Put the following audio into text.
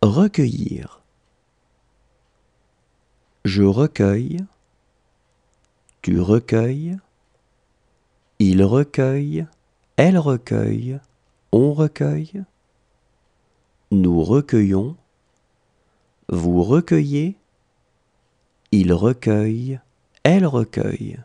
Recueillir. Je recueille. Tu recueilles. Il recueille. Elle recueille. On recueille. Nous recueillons. Vous recueillez. Il recueille. Elle recueille.